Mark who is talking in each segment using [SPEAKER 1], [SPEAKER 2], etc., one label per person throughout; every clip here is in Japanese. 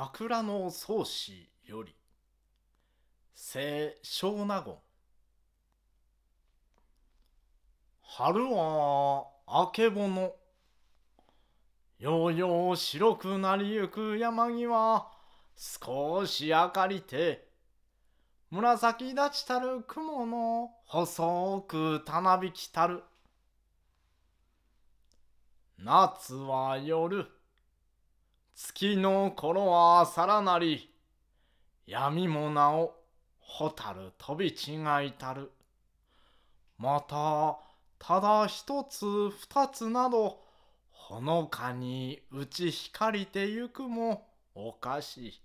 [SPEAKER 1] 枕草子より清少納言春はあけぼのようよう白くなりゆく山際少し明かりて紫立ちたる雲の細くたなびきたる夏は夜月の頃はさらなり闇もなお蛍飛びがいたるまたただ一つ二つなどほのかに打ち光りてゆくもおかしい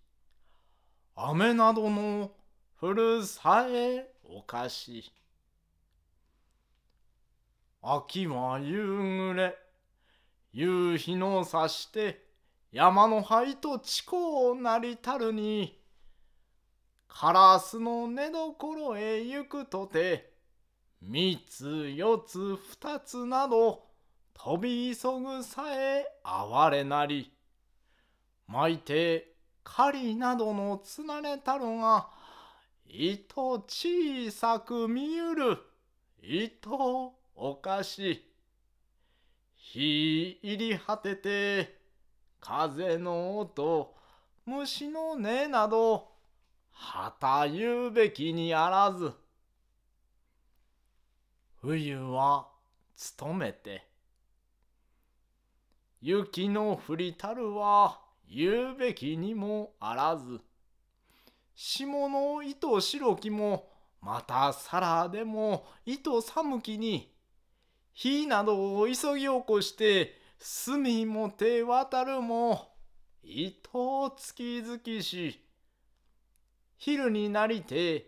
[SPEAKER 1] 雨などの降るさえおかしい秋は夕暮れ夕日の差して山の灰と地高なりたるに、カラスの寝所へ行くとて、三つ四つ二つなど、飛び急ぐさえ哀れなり。巻いて狩りなどのつなれたるが、いと小さく見ゆる、いとおかし。ひ入り果てて、風の音、虫の音など、はた言うべきにあらず。冬は努めて。雪の降りたるは言うべきにもあらず。霜の糸白きもまたさらでも糸寒きに。火などを急ぎ起こして隅も手渡るも糸月月し昼になりて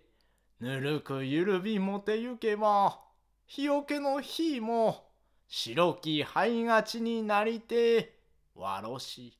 [SPEAKER 1] ぬるくゆるびもてゆけば日よけの日も白き灰がちになりてわろし。